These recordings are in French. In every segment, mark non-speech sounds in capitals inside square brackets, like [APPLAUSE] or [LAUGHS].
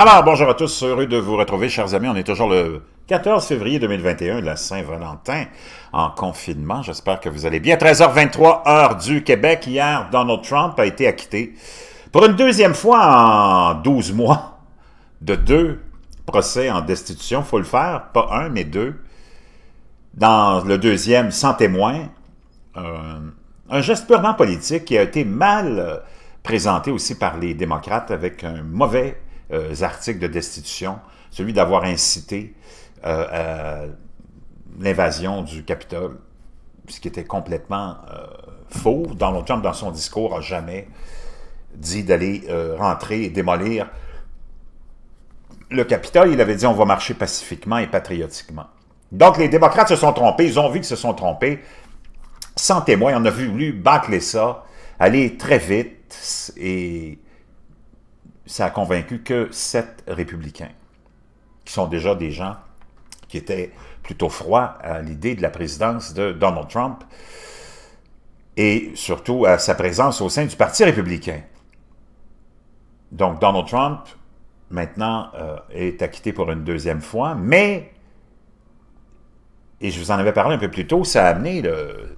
Alors, bonjour à tous, heureux de vous retrouver, chers amis. On est toujours le 14 février 2021, la Saint-Valentin, en confinement. J'espère que vous allez bien. 13h23, heure du Québec. Hier, Donald Trump a été acquitté pour une deuxième fois en 12 mois de deux procès en destitution. faut le faire, pas un, mais deux. Dans le deuxième, sans témoin, euh, un geste purement politique qui a été mal présenté aussi par les démocrates avec un mauvais euh, articles de destitution, celui d'avoir incité euh, à l'invasion du Capitole, ce qui était complètement euh, faux. Donald Trump, dans son discours, n'a jamais dit d'aller rentrer et démolir le Capitole, il avait dit on va marcher pacifiquement et patriotiquement. Donc les démocrates se sont trompés, ils ont vu qu'ils se sont trompés. Sans témoin, on a voulu bâcler ça, aller très vite et ça a convaincu que sept républicains, qui sont déjà des gens qui étaient plutôt froids à l'idée de la présidence de Donald Trump et surtout à sa présence au sein du Parti républicain. Donc Donald Trump, maintenant, euh, est acquitté pour une deuxième fois, mais, et je vous en avais parlé un peu plus tôt, ça a amené le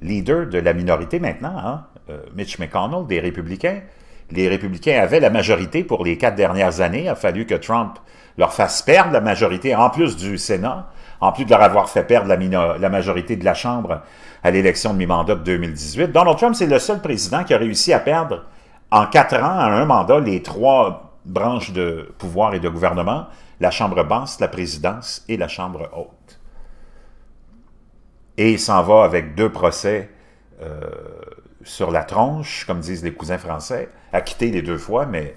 leader de la minorité maintenant, hein, euh, Mitch McConnell, des républicains, les républicains avaient la majorité pour les quatre dernières années. Il a fallu que Trump leur fasse perdre la majorité, en plus du Sénat, en plus de leur avoir fait perdre la, majorité de la Chambre à l'élection de mi-mandat de 2018. Donald Trump, c'est le seul président qui a réussi à perdre en quatre ans, à un mandat, les trois branches de pouvoir et de gouvernement, la Chambre basse, la présidence et la Chambre haute. Et il s'en va avec deux procès euh, sur la tronche, comme disent les cousins français, acquitté les deux fois, mais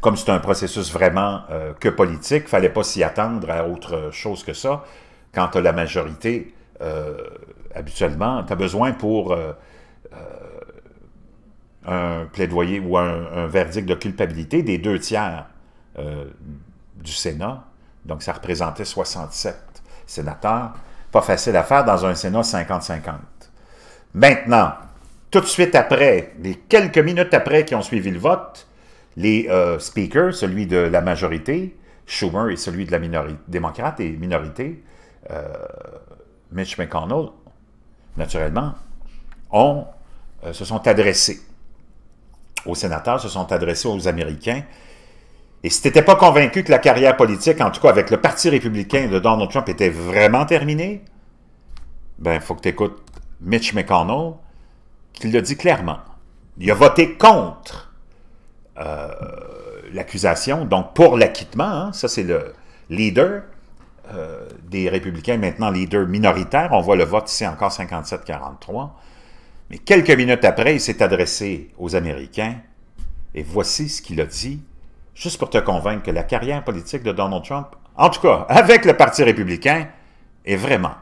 comme c'est un processus vraiment euh, que politique, il fallait pas s'y attendre à autre chose que ça. Quand tu la majorité, euh, habituellement, tu as besoin pour euh, un plaidoyer ou un, un, verdict de culpabilité des deux tiers du Sénat. Donc, ça représentait 67 sénateurs. Pas facile à faire dans un Sénat 50-50. Maintenant, tout de suite après, les quelques minutes après qui ont suivi le vote, les euh, speakers, celui de la majorité, Schumer et celui de la minorité, démocrate et minorité, euh, Mitch McConnell, naturellement, ont, euh, se sont adressés aux sénateurs, se sont adressés aux Américains. Et si tu n'étais pas convaincu que la carrière politique, en tout cas avec le Parti républicain de Donald Trump, était vraiment terminée, ben, il faut que tu écoutes Mitch McConnell, qu'il l'a dit clairement. Il a voté contre euh, l'accusation, donc pour l'acquittement. Hein. ça, c'est le leader euh, des républicains, maintenant leader minoritaire. On voit le vote ici encore 57-43. Mais quelques minutes après, il s'est adressé aux Américains et voici ce qu'il a dit, juste pour te convaincre que la carrière politique de Donald Trump, en tout cas avec le Parti républicain, est vraiment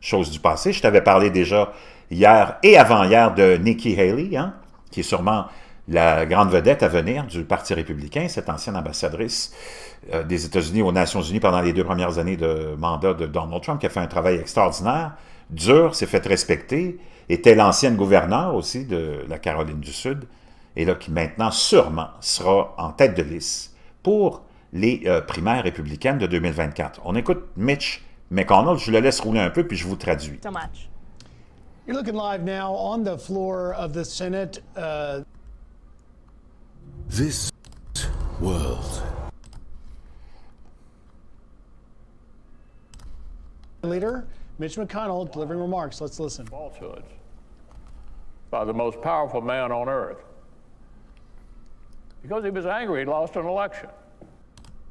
chose du passé. Je t'avais parlé déjà hier et avant-hier de Nikki Haley, hein, qui est sûrement la grande vedette à venir du Parti républicain, cette ancienne ambassadrice euh, des États-Unis aux Nations Unies pendant les deux premières années de mandat de Donald Trump, qui a fait un travail extraordinaire, dur, s'est fait respecter, était l'ancienne gouverneure aussi de la Caroline du Sud, et là qui maintenant sûrement sera en tête de liste pour les euh, primaires républicaines de 2024. On écoute Mitch McConnell, je le laisse rouler un peu, puis je vous traduis. So much. You're looking live now on the floor of the Senate. Uh... This world. Leader Mitch McConnell delivering remarks. Let's listen. Falsehoods by the most powerful man on earth. Because he was angry, he lost an election.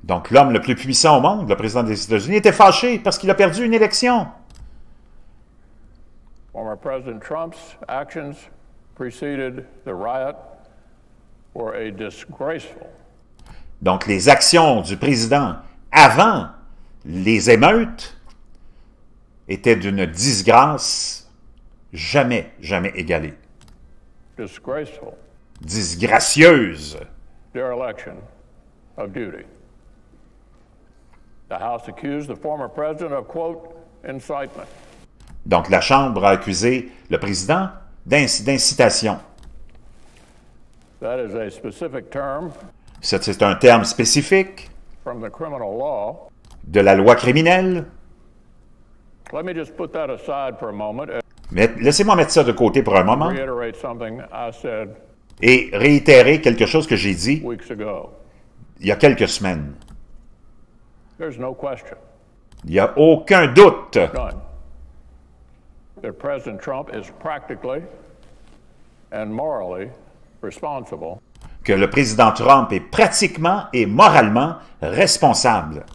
Donc l'homme le plus puissant au monde, le président des États-Unis, était fâché parce qu'il a perdu une élection. Former President Trump's actions preceded the riot were a disgraceful. Donc les actions du président avant les émeutes étaient d'une disgrâce jamais, jamais égalée. Disgraceful. Disgracieuse. Dereliction of duty. The House accused the former president of, quote, incitement. Donc, la Chambre a accusé le président d'incitation. C'est un terme spécifique de la loi criminelle. Mais laissez-moi mettre ça de côté pour un moment et réitérer quelque chose que j'ai dit il y a quelques semaines. Il n'y a aucun doute que le président Trump est pratiquement et moralement responsable.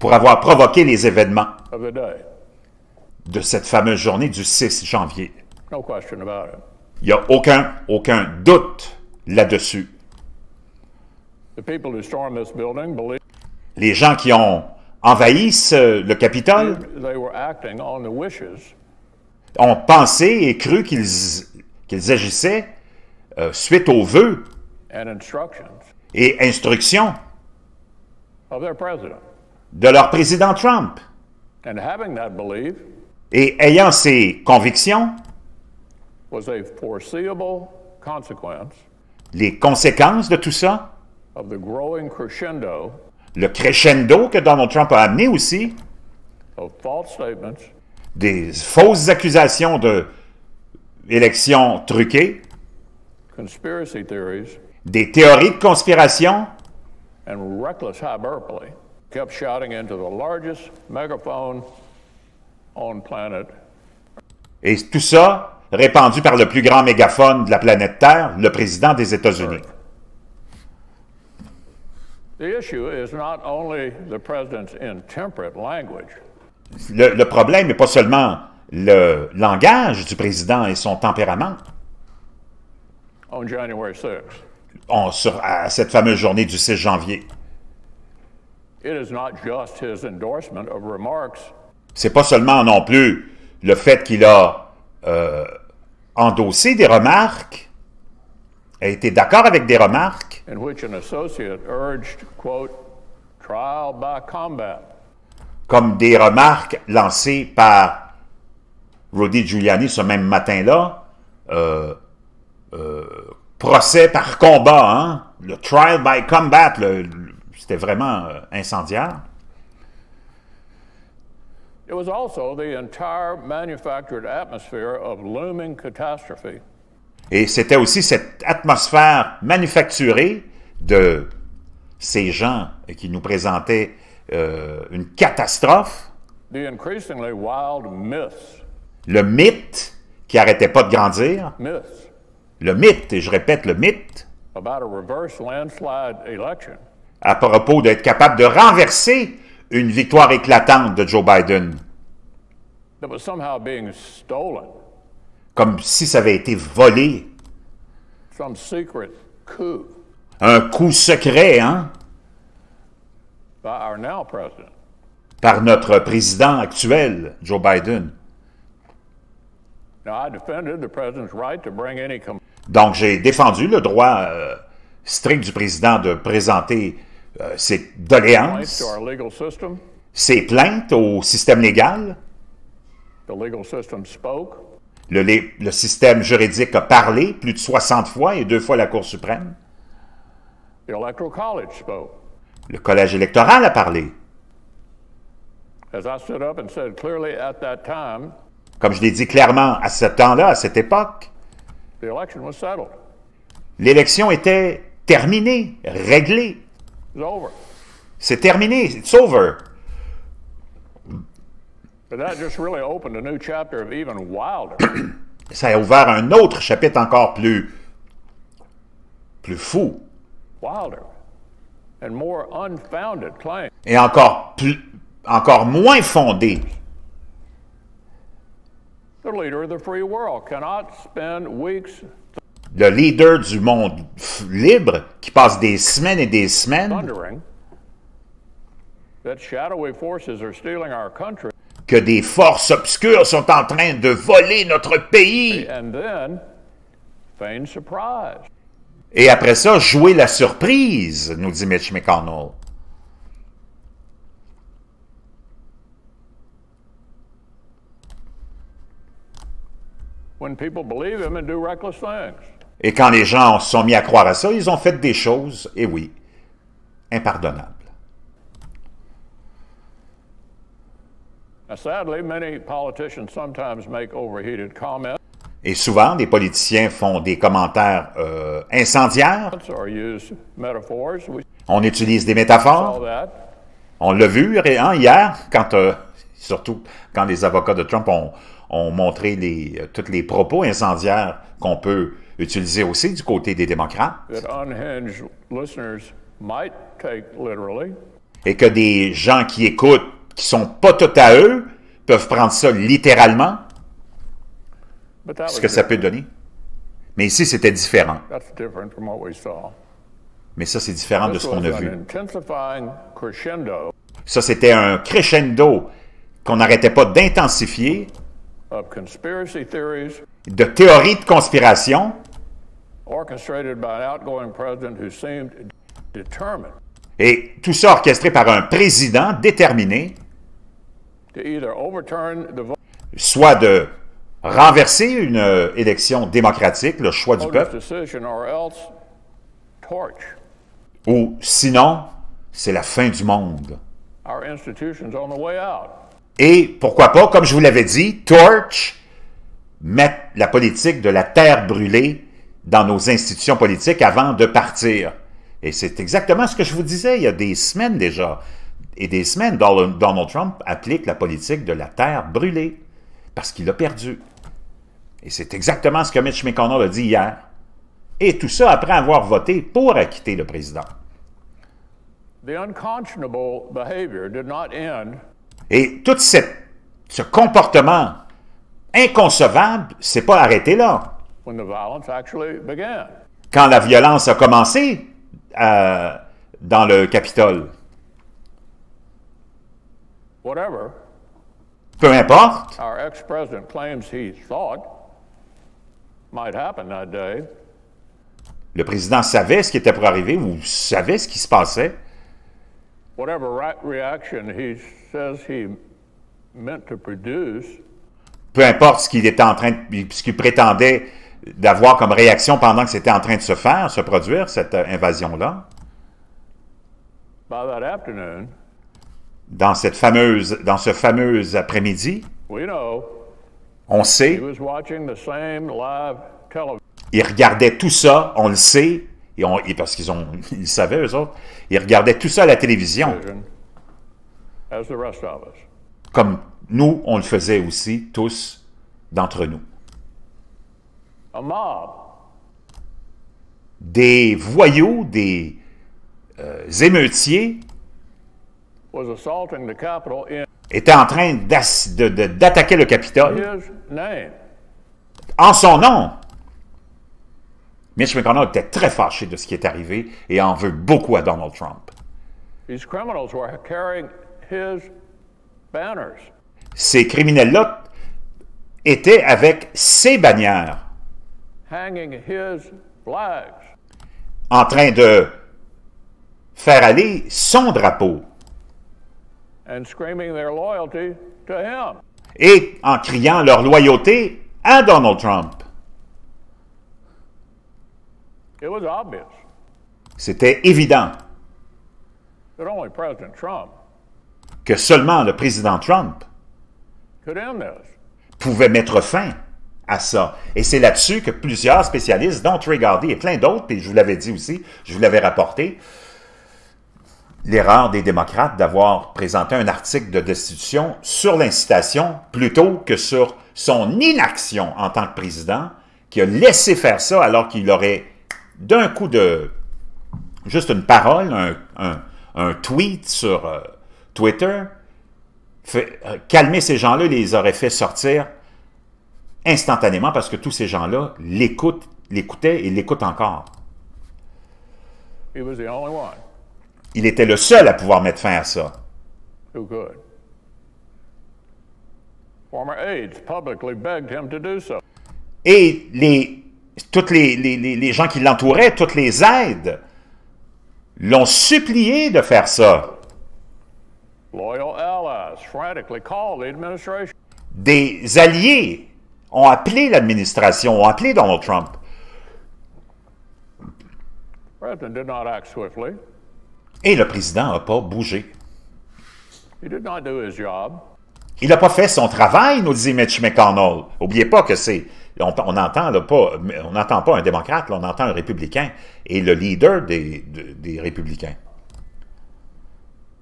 pour avoir provoqué les événements de cette fameuse journée du 6 janvier. Il n'y a aucun, aucun doute là-dessus. Les gens qui ont envahissent euh, le Capitole ont pensé et cru qu'ils qu'ils agissaient euh, suite aux vœux et instructions de leur président Trump. Et ayant ces convictions, les conséquences de tout ça le crescendo que Donald Trump a amené aussi, oh, des fausses accusations de truquées, des théories de conspiration, et tout ça répandu par le plus grand mégaphone de la planète Terre, le président des États-Unis. Le, problème n'est pas seulement le langage du président et son tempérament. On January 6. à cette fameuse journée du 6 janvier. C'est pas seulement non plus le fait qu'il a euh, endossé des remarques a été d'accord avec des remarques comme des remarques lancées par Rudy Giuliani ce même matin-là, euh, euh, procès par combat, hein, le trial by combat, c'était vraiment euh, incendiaire. It was also the entire manufactured atmosphere of looming catastrophe. Et c'était aussi cette atmosphère manufacturée de ces gens qui nous présentaient euh, une catastrophe. Le mythe qui n'arrêtait pas de grandir. Le mythe, et je répète le mythe, à propos d'être capable de renverser une victoire éclatante de Joe Biden comme si ça avait été volé. Un coup secret, hein? Par notre président actuel, Joe Biden. Donc, j'ai défendu le droit euh, strict du président de présenter euh, ses doléances, ses plaintes au système légal. The legal system spoke. Le, système juridique a parlé plus de 60 fois et deux fois la Cour suprême. Le collège électoral a parlé. Comme je l'ai dit clairement à ce temps-là, à cette époque, l'élection était terminée, réglée. C'est terminé, it's over. Ça a ouvert un autre chapitre encore plus, plus fou. Et encore, plus, encore moins fondé. Le leader du monde libre qui passe des semaines et des semaines que des forces obscures sont en train de voler notre pays. Et après ça, jouer la surprise, nous dit Mitch McConnell. Et quand les gens sont mis à croire à ça, ils ont fait des choses, et oui, impardonnables. Et souvent, des politiciens font des commentaires euh, incendiaires. On utilise des métaphores. On l'a vu hier, quand, euh, surtout quand les avocats de Trump ont, montré les, euh, tous les propos incendiaires qu'on peut utiliser aussi du côté des démocrates. Et que des gens qui écoutent qui sont pas tout à eux, peuvent prendre ça littéralement, ce que ça peut donner. Mais ici, c'était différent. Mais ça, c'est différent de ce qu'on a vu. Ça, c'était un crescendo qu'on n'arrêtait pas d'intensifier de théories de conspiration et tout ça orchestré par un président déterminé, soit de renverser une euh, élection démocratique, le choix du peuple, ou sinon, c'est la fin du monde. Et pourquoi pas, comme je vous l'avais dit, Torch, mettre la politique de la terre brûlée dans nos institutions politiques avant de partir. Et c'est exactement ce que je vous disais il y a des semaines déjà. Et des semaines, Donald Trump applique la politique de la terre brûlée parce qu'il a perdu. Et c'est exactement ce que Mitch McConnell a dit hier. Et tout ça après avoir voté pour acquitter le président. Et tout ce comportement inconcevable s'est pas arrêté là. Quand la violence a commencé, dans le Capitole. Whatever. Peu importe. Our ex-president claims he thought might happen that day. Le président savait ce qui était pour arriver ou savait ce qui se passait. Whatever reaction he says he meant to produce. Peu importe ce qu'il était en train de, ce qu'il prétendait d'avoir comme réaction pendant que c'était en train de se faire, se produire, cette euh, invasion-là? Dans, cette fameuse, dans ce fameux après-midi, on sait, ils regardaient tout ça, on le sait, et on, parce qu'ils ont, [LAUGHS] ils savaient, eux autres, ils regardaient tout ça à la télévision. Comme nous, on le faisait aussi, tous d'entre nous des voyous, des euh, émeutiers étaient en train d'attaquer le Capitole en son nom. Mitch McConnell était très fâché de ce qui est arrivé et en veut beaucoup à Donald Trump. Ces criminels-là étaient avec ses bannières. En train de faire aller son drapeau. Et en criant leur loyauté à Donald Trump. C'était évident. que seulement le président Trump pouvait mettre fin ça. Et c'est là-dessus que plusieurs spécialistes, dont Trey et plein d'autres, et je vous l'avais dit aussi, je vous l'avais rapporté, l'erreur des démocrates d'avoir présenté un article de destitution sur l'incitation plutôt que sur son inaction en tant que président, qui a laissé faire ça alors qu'il aurait d'un coup de juste une parole, un, tweet sur euh, Twitter, fait, euh, calmer ces gens-là, les aurait fait sortir instantanément parce que tous ces gens-là l'écoutent, l'écoutaient et l'écoutent encore. Il était le seul à pouvoir mettre fin à ça. Et les, toutes les, les, les gens qui l'entouraient, toutes les aides, l'ont supplié de faire ça. Des alliés ont appelé l'administration, ont appelé Donald Trump. Et le président n'a pas bougé. Il n'a pas fait son travail, nous dit Mitch McConnell. N'oubliez pas que c'est... On n'entend pas, pas un démocrate, on entend un républicain et le leader des, des républicains.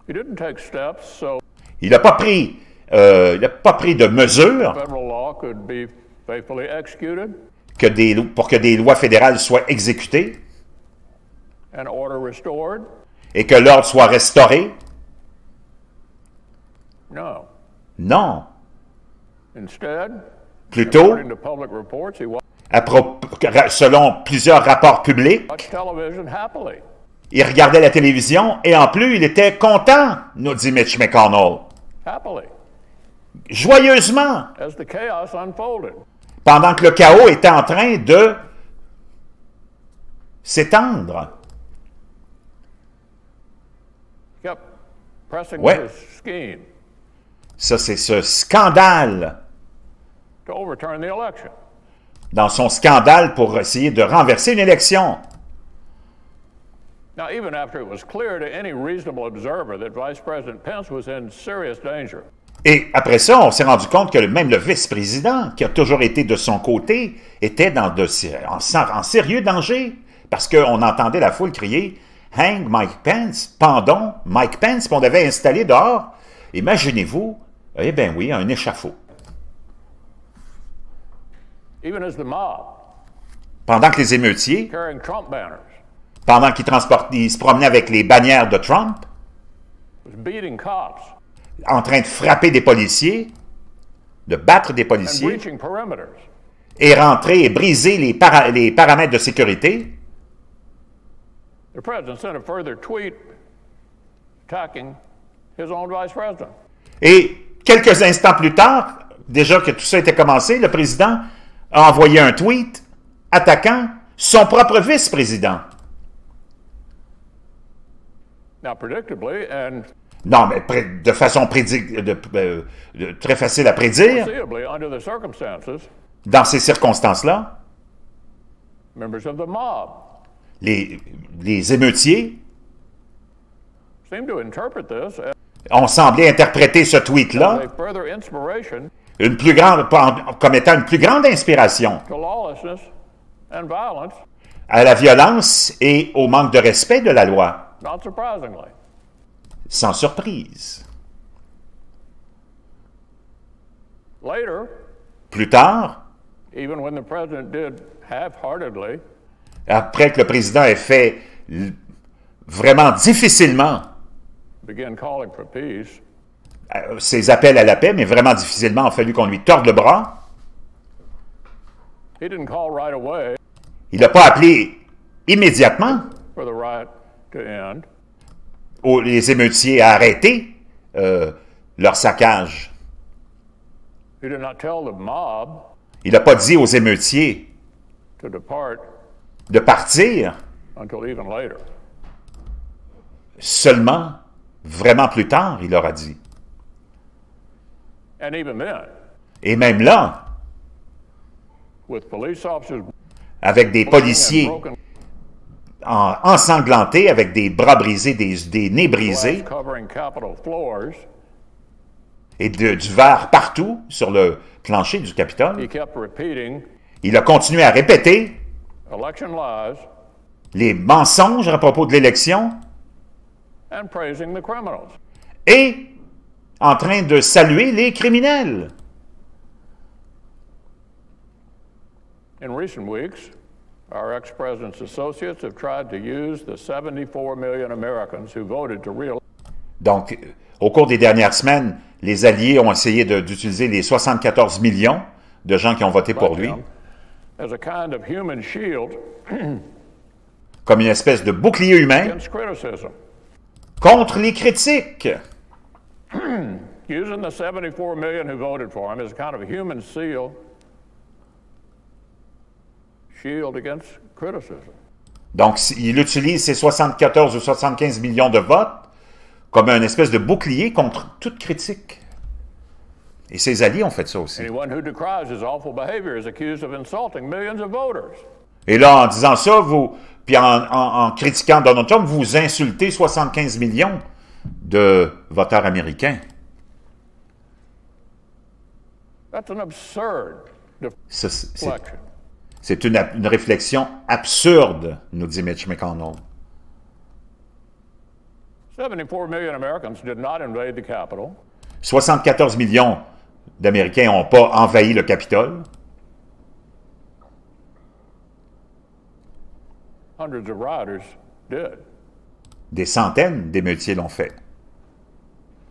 Il n'a pas pris euh, il n'a pas pris de mesures que des, pour que des lois fédérales soient exécutées et que l'ordre soit restauré? Non. Plutôt, selon plusieurs rapports publics, il regardait la télévision et en plus, il était content, nous dit Mitch McConnell joyeusement. Pendant que le chaos était en train de s'étendre. Ouais. Ça, c'est ce scandale. Dans son scandale pour essayer de renverser une élection. Now, even after it was clear to any reasonable observer that Vice President Pence was in serious danger. Et après ça, on s'est rendu compte que même le vice-président, qui a toujours été de son côté, était en, sérieux danger, parce qu'on entendait la foule crier « Hang Mike Pence, Pendant Mike Pence », qu'on avait installé dehors. Imaginez-vous, eh bien oui, un échafaud. Pendant que les émeutiers, pendant qu'ils ils se promenaient avec les bannières de Trump, en train de frapper des policiers, de battre des policiers, et rentrer et briser les, les paramètres de sécurité. Et quelques instants plus tard, déjà que tout ça était commencé, le président a envoyé un tweet attaquant son propre vice-président. Non, mais de façon euh, très facile à prédire. Dans ces circonstances-là, les, émeutiers ont semblé interpréter ce tweet-là comme étant une plus grande inspiration à la violence et au manque de respect de la loi sans surprise. Plus tard, après que le président ait fait vraiment difficilement euh, ses appels à la paix, mais vraiment difficilement, il a fallu qu'on lui torde le bras. Il n'a pas appelé immédiatement aux, les émeutiers à arrêter euh, leur saccage. Il n'a pas dit aux émeutiers de partir seulement vraiment plus tard, il leur a dit. Et même là, avec des policiers ensanglanté avec des bras brisés, des, nez brisés, et du verre partout sur le plancher du Capitole. Il a continué à répéter les mensonges à propos de l'élection et en train de saluer les criminels our ex-president's associates have tried to use the 74 million Americans who voted to real... Donc, au cours des dernières semaines, les Alliés ont essayé d'utiliser les 74 millions de gens qui ont voté pour lui [CLEARS THROAT] comme une espèce de bouclier humain contre les critiques. Donc, il utilise ses 74 ou 75 millions de votes comme un espèce de bouclier contre toute critique. Et ses alliés ont fait ça aussi. Et là, en disant ça, vous, puis en, critiquant Donald Trump, vous insultez 75 millions de voteurs américains. C'est c'est une, une réflexion absurde, nous dit Mitch McConnell. 74 millions d'Américains n'ont pas envahi le Capitole. Des centaines d'émeutiers l'ont fait.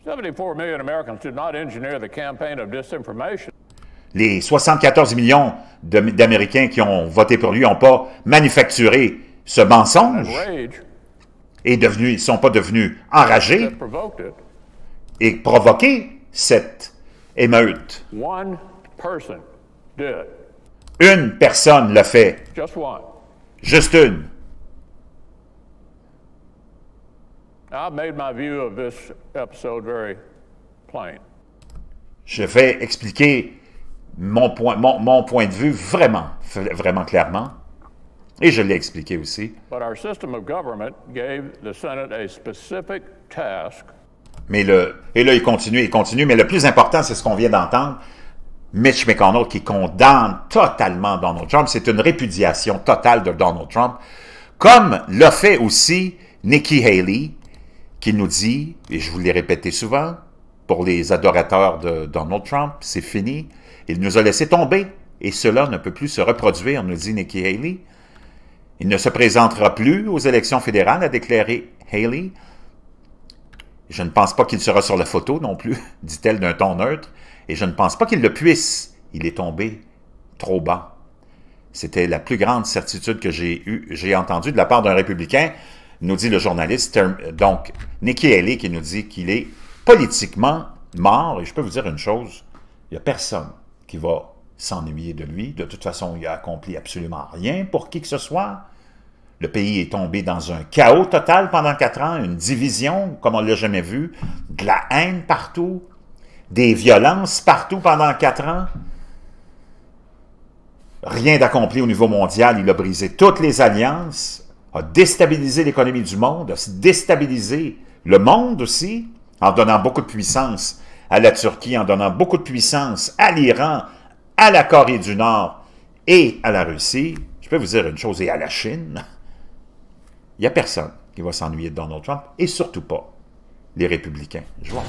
74 millions d'Américains n'ont pas engineer la campagne de disinformation. Les 74 millions d'Américains qui ont voté pour lui n'ont pas manufacturé ce mensonge et devenu, sont pas devenus enragés et provoqué cette émeute. Une personne l'a fait. Juste une. Je vais expliquer mon point, mon, point de vue vraiment, vraiment clairement, et je l'ai expliqué aussi. Mais le, et là, il continue, il continue, mais le plus important, c'est ce qu'on vient d'entendre. Mitch McConnell qui condamne totalement Donald Trump. C'est une répudiation totale de Donald Trump, comme l'a fait aussi Nikki Haley, qui nous dit, et je vous l'ai répété souvent, pour les adorateurs de Donald Trump, c'est fini. Il nous a laissé tomber, et cela ne peut plus se reproduire, nous dit Nikki Haley. Il ne se présentera plus aux élections fédérales, a déclaré Haley. Je ne pense pas qu'il sera sur la photo non plus, [LAUGHS] dit-elle d'un ton neutre, et je ne pense pas qu'il le puisse. Il est tombé trop bas. C'était la plus grande certitude que j'ai eue, j'ai entendue de la part d'un républicain, nous dit le journaliste, donc Nikki Haley, qui nous dit qu'il est politiquement mort. Et je peux vous dire une chose, il n'y a personne qui va s'ennuyer de lui. De toute façon, il a accompli absolument rien pour qui que ce soit. Le pays est tombé dans un chaos total pendant quatre ans, une division comme on ne l'a jamais vu, de la haine partout, des violences partout pendant quatre ans. Rien d'accompli au niveau mondial. Il a brisé toutes les alliances, a déstabilisé l'économie du monde, a déstabilisé le monde aussi, en donnant beaucoup de puissance à la Turquie en donnant beaucoup de puissance à l'Iran, à la Corée du Nord et à la Russie, je peux vous dire une chose, et à la Chine, il n'y a personne qui va s'ennuyer de Donald Trump, et surtout pas les républicains. Je vois.